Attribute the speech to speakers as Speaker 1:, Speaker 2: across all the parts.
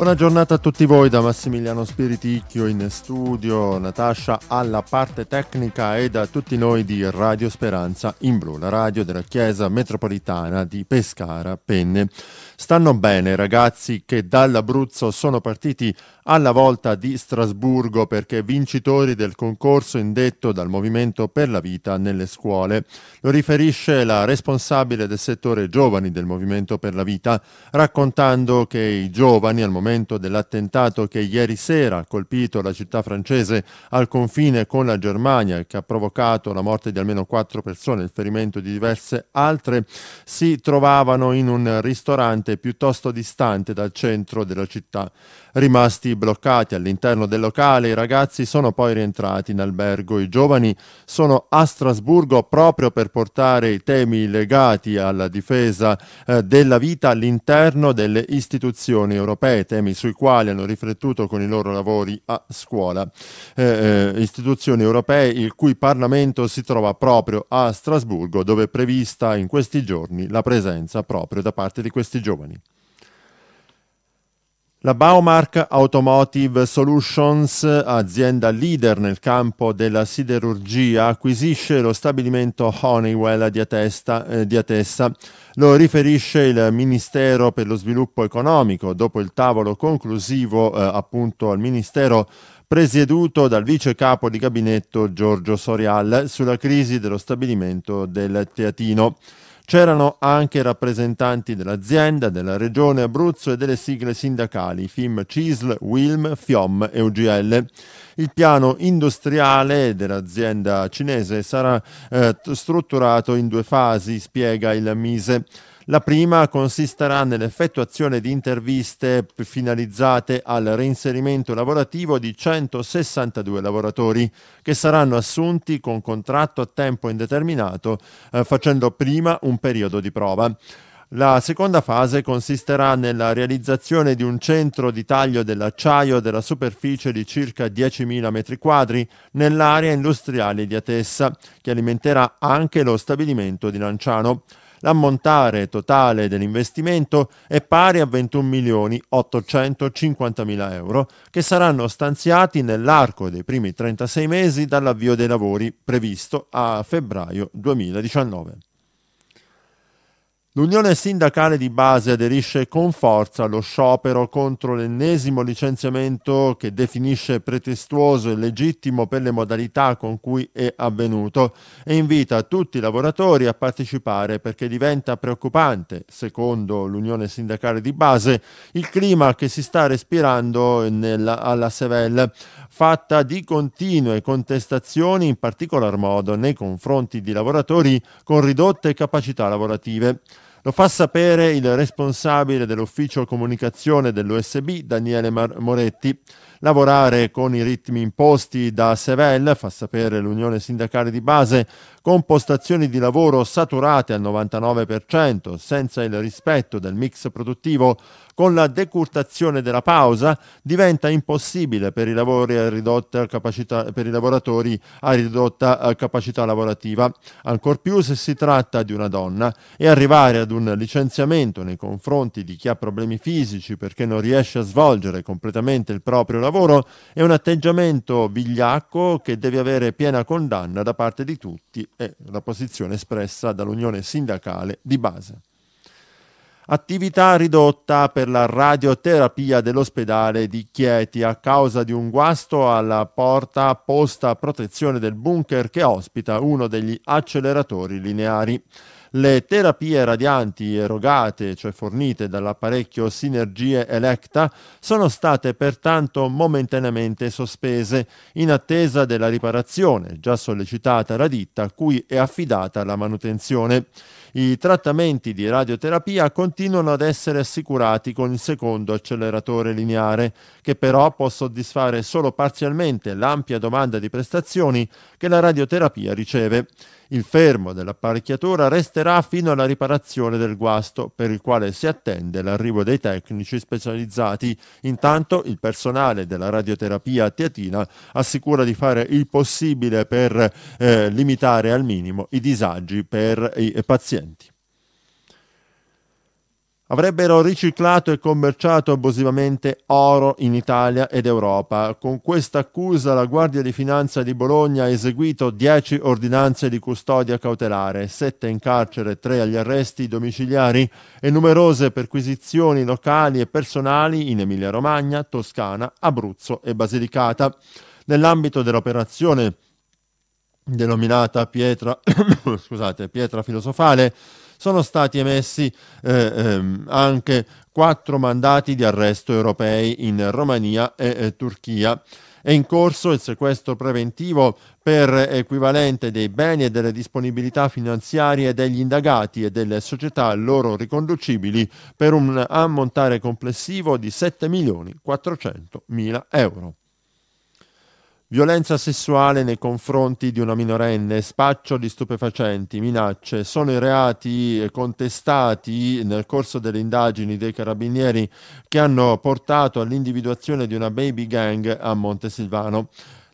Speaker 1: Buona giornata a tutti voi da Massimiliano Spiriticchio in studio, Natascia alla parte tecnica e da tutti noi di Radio Speranza in blu, la radio della Chiesa Metropolitana di Pescara Penne. Stanno bene ragazzi che dall'Abruzzo sono partiti alla volta di Strasburgo perché vincitori del concorso indetto dal Movimento per la Vita nelle scuole. Lo riferisce la responsabile del settore giovani del Movimento per la Vita raccontando che i giovani al momento momento dell'attentato che ieri sera ha colpito la città francese al confine con la Germania e che ha provocato la morte di almeno quattro persone e il ferimento di diverse altre, si trovavano in un ristorante piuttosto distante dal centro della città. Rimasti bloccati all'interno del locale, i ragazzi sono poi rientrati in albergo. I giovani sono a Strasburgo proprio per portare i temi legati alla difesa eh, della vita all'interno delle istituzioni europee, temi sui quali hanno riflettuto con i loro lavori a scuola. Eh, eh, istituzioni europee il cui Parlamento si trova proprio a Strasburgo, dove è prevista in questi giorni la presenza proprio da parte di questi giovani. La Baumark Automotive Solutions, azienda leader nel campo della siderurgia, acquisisce lo stabilimento Honeywell di, Atesta, eh, di Atessa. Lo riferisce il Ministero per lo Sviluppo Economico dopo il tavolo conclusivo eh, appunto al Ministero presieduto dal vice capo di gabinetto Giorgio Sorial sulla crisi dello stabilimento del Teatino. C'erano anche rappresentanti dell'azienda, della regione Abruzzo e delle sigle sindacali FIM CISL, WILM, FIOM e UGL. Il piano industriale dell'azienda cinese sarà eh, strutturato in due fasi, spiega il Mise. La prima consisterà nell'effettuazione di interviste finalizzate al reinserimento lavorativo di 162 lavoratori che saranno assunti con contratto a tempo indeterminato eh, facendo prima un periodo di prova. La seconda fase consisterà nella realizzazione di un centro di taglio dell'acciaio della superficie di circa 10.000 m2 nell'area industriale di Atessa, che alimenterà anche lo stabilimento di Lanciano. L'ammontare totale dell'investimento è pari a 21.850.000 euro che saranno stanziati nell'arco dei primi 36 mesi dall'avvio dei lavori previsto a febbraio 2019. L'Unione sindacale di base aderisce con forza allo sciopero contro l'ennesimo licenziamento che definisce pretestuoso e legittimo per le modalità con cui è avvenuto e invita tutti i lavoratori a partecipare perché diventa preoccupante, secondo l'Unione sindacale di base, il clima che si sta respirando nella, alla Sevel, fatta di continue contestazioni in particolar modo nei confronti di lavoratori con ridotte capacità lavorative. Lo fa sapere il responsabile dell'ufficio comunicazione dell'USB, Daniele Mar- Moretti, lavorare con i ritmi imposti da Sevel, fa sapere l'Unione Sindacale di Base, con postazioni di lavoro saturate al 99%, senza il rispetto del mix produttivo, con la decurtazione della pausa, diventa impossibile per i, capacità, per i lavoratori a ridotta eh, capacità lavorativa, ancor più se si tratta di una donna, e arrivare ad un licenziamento nei confronti di chi ha problemi fisici perché non riesce a svolgere completamente il proprio lavoro lavoro è un atteggiamento vigliacco che deve avere piena condanna da parte di tutti e la posizione espressa dall'Unione Sindacale di base. Attività ridotta per la radioterapia dell'ospedale di Chieti a causa di un guasto alla porta posta a protezione del bunker che ospita uno degli acceleratori lineari le terapie radianti erogate, cioè fornite dall'apparecchio Sinergie Electa, sono state pertanto momentaneamente sospese in attesa della riparazione già sollecitata alla ditta a cui è affidata la manutenzione. I trattamenti di radioterapia continuano ad essere assicurati con il secondo acceleratore lineare, che però può soddisfare solo parzialmente l'ampia domanda di prestazioni che la radioterapia riceve. Il fermo dell'apparecchiatura resterà fino alla riparazione del guasto, per il quale si attende l'arrivo dei tecnici specializzati. Intanto il personale della radioterapia teatina assicura di fare il possibile per eh, limitare al minimo i disagi per i pazienti avrebbero riciclato e commerciato abusivamente oro in Italia ed Europa. Con questa accusa la Guardia di Finanza di Bologna ha eseguito 10 ordinanze di custodia cautelare, 7 in carcere, 3 agli arresti domiciliari e numerose perquisizioni locali e personali in Emilia-Romagna, Toscana, Abruzzo e Basilicata. Nell'ambito dell'operazione denominata Pietra, scusate, Pietra Filosofale, sono stati emessi eh, ehm, anche quattro mandati di arresto europei in Romania e eh, Turchia. È in corso il sequestro preventivo per equivalente dei beni e delle disponibilità finanziarie degli indagati e delle società loro riconducibili per un ammontare complessivo di 7.400.000 euro. Violenza sessuale nei confronti di una minorenne, spaccio di stupefacenti, minacce sono i reati eh, contestati nel corso delle indagini dei carabinieri che hanno portato all'individuazione di una baby gang a Montesilvano.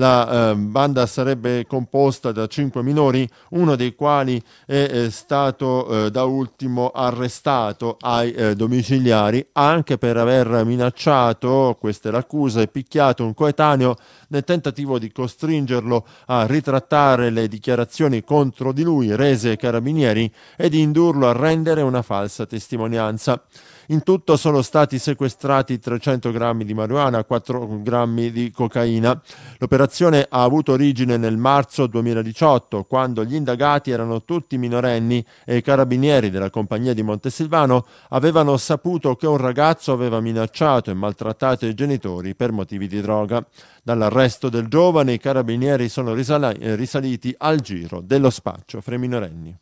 Speaker 1: La eh, banda sarebbe composta da cinque minori, uno dei quali è, è eh, stato eh, da ultimo arrestato ai eh, domiciliari anche per aver minacciato, queste è l'accusa, e picchiato un coetaneo nel tentativo di costringerlo a ritrattare le dichiarazioni contro di lui rese ai carabinieri e di indurlo a rendere una falsa testimonianza. In tutto sono stati sequestrati 300 grammi di marijuana, 4 grammi di cocaina. L'operazione ha avuto origine nel marzo 2018, quando gli indagati erano tutti minorenni e i carabinieri della compagnia di Montesilvano avevano saputo che un ragazzo aveva minacciato e maltrattato i genitori per motivi di droga. Dall'arresto del giovane i carabinieri sono risaliti al giro dello spaccio fra i minorenni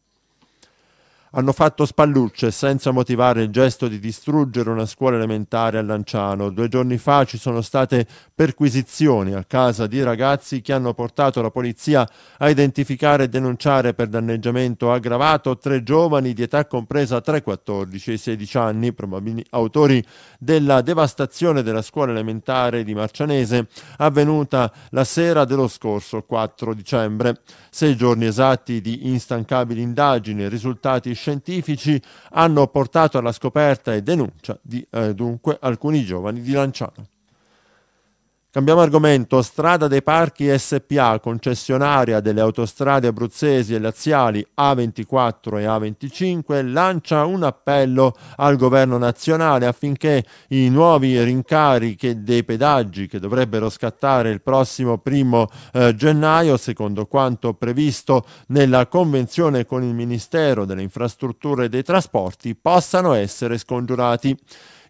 Speaker 1: hanno fatto spallucce senza motivare il gesto di distruggere una scuola elementare a Lanciano. Due giorni fa ci sono state perquisizioni a casa di ragazzi che hanno portato la polizia a identificare e denunciare per danneggiamento aggravato tre giovani di età compresa tra i 14 e i 16 anni, probabili autori della devastazione della scuola elementare di Marcianese avvenuta la sera dello scorso 4 dicembre. Sei giorni esatti di instancabili indagini, risultati scientifici hanno portato alla scoperta e denuncia di eh, dunque alcuni giovani di Lanciano. Cambiamo argomento. Strada dei Parchi SPA, concessionaria delle autostrade abruzzesi e laziali A24 e A25, lancia un appello al governo nazionale affinché i nuovi rincarichi dei pedaggi che dovrebbero scattare il prossimo primo eh, gennaio, secondo quanto previsto nella convenzione con il Ministero delle Infrastrutture e dei Trasporti, possano essere scongiurati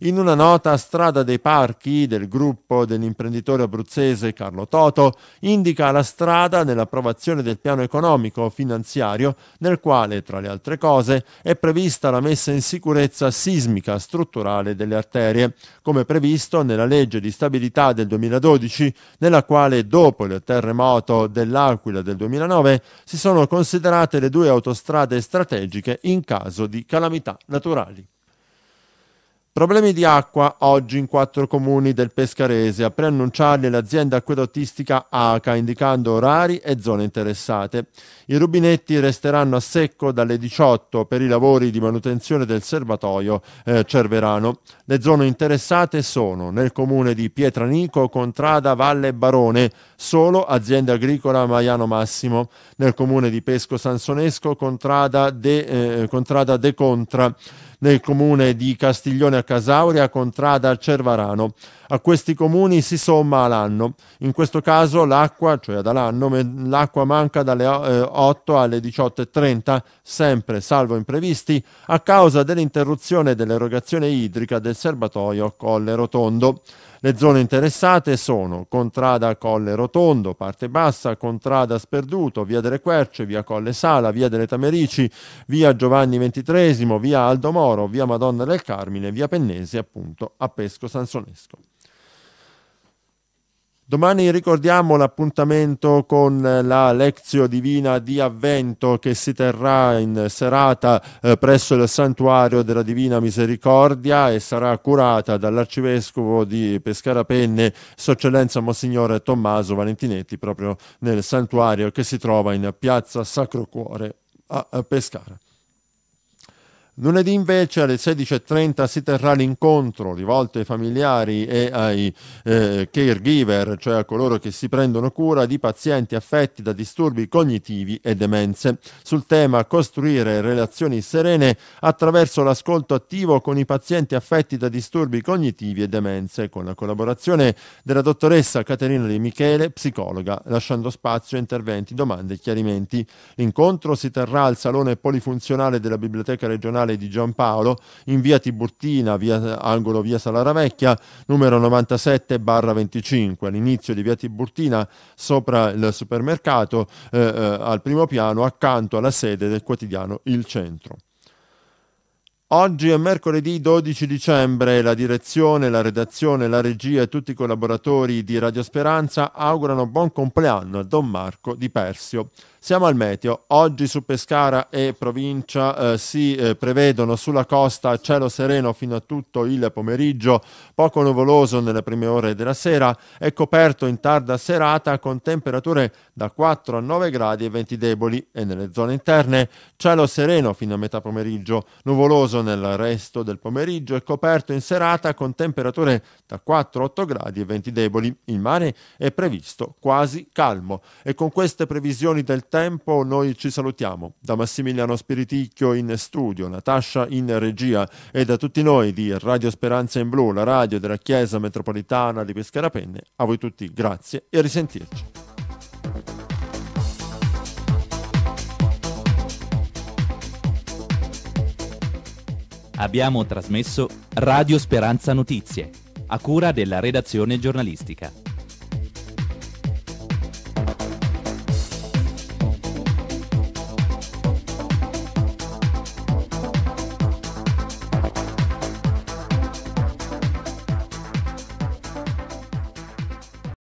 Speaker 1: in una nota Strada dei Parchi del gruppo dell'imprenditore abruzzese Carlo Toto indica la strada nell'approvazione del piano economico finanziario nel quale, tra le altre cose, è prevista la messa in sicurezza sismica strutturale delle arterie, come previsto nella legge di stabilità del 2012, nella quale dopo il terremoto dell'Aquila del 2009 si sono considerate le due autostrade strategiche in caso di calamità naturali. Problemi di acqua oggi in quattro comuni del Pescarese, a preannunciarli l'azienda acquedottistica ACA, indicando orari e zone interessate. I rubinetti resteranno a secco dalle 18 per i lavori di manutenzione del serbatoio eh, Cerverano. Le zone interessate sono nel comune di Pietranico, Contrada, Valle e Barone, solo azienda agricola Maiano Massimo, nel comune di Pesco Sansonesco, Contrada De, eh, Contrada de Contra nel comune di Castiglione a Casauria, Contrada a Cervarano. A questi comuni si somma l'anno. In questo caso l'acqua, cioè dall'anno, l'acqua manca dalle 8 eh, alle 18.30, sempre salvo imprevisti, a causa dell'interruzione dell'erogazione idrica del serbatoio Colle Rotondo. Le zone interessate sono Contrada Colle Rotondo, parte bassa, Contrada Sperduto, via delle Querce, via Colle Sala, via delle Tamerici, via Giovanni XXIII, via Aldo Moro, via Madonna del Carmine, via Pennesi, appunto a Pesco Sansonesco. Domani ricordiamo l'appuntamento con la Lezio Divina di Avvento che si terrà in serata eh, presso il Santuario della Divina Misericordia e sarà curata dall'Arcivescovo di Pescara Penne, Sua Eccellenza Monsignore Tommaso Valentinetti, proprio nel santuario che si trova in piazza Sacro Cuore a Pescara. Lunedì invece alle 16.30 si terrà l'incontro rivolto ai familiari e ai eh, caregiver, cioè a coloro che si prendono cura di pazienti affetti da disturbi cognitivi e demenze, sul tema costruire relazioni serene attraverso l'ascolto attivo con i pazienti affetti da disturbi cognitivi e demenze, con la collaborazione della dottoressa Caterina Di Michele, psicologa, lasciando spazio a interventi, domande e chiarimenti. L'incontro si terrà al Salone Polifunzionale della Biblioteca Regionale comunale di Giampaolo in via Tiburtina, via, angolo via Salaravecchia, numero 97 barra 25, all'inizio di via Tiburtina sopra il supermercato eh, eh, al primo piano accanto alla sede del quotidiano Il Centro. Oggi è mercoledì 12 dicembre, la direzione, la redazione, la regia e tutti i collaboratori di Radio Speranza augurano buon compleanno a Don Marco Di Persio. Siamo al meteo. Oggi su Pescara e provincia eh, si eh, prevedono sulla costa cielo sereno fino a tutto il pomeriggio, poco nuvoloso nelle prime ore della sera e coperto in tarda serata con temperature da 4 a 9 gradi e venti deboli e nelle zone interne cielo sereno fino a metà pomeriggio, nuvoloso nel resto del pomeriggio e coperto in serata con temperature da 4 a 8 gradi e venti deboli. Il mare è previsto quasi calmo e con queste previsioni del tempo tempo noi ci salutiamo da Massimiliano Spiriticchio in studio, Natascia in regia e da tutti noi di Radio Speranza in Blu, la radio della Chiesa Metropolitana di Pescarapenne. A voi tutti grazie e a risentirci. Abbiamo trasmesso Radio Speranza Notizie, a cura della redazione giornalistica.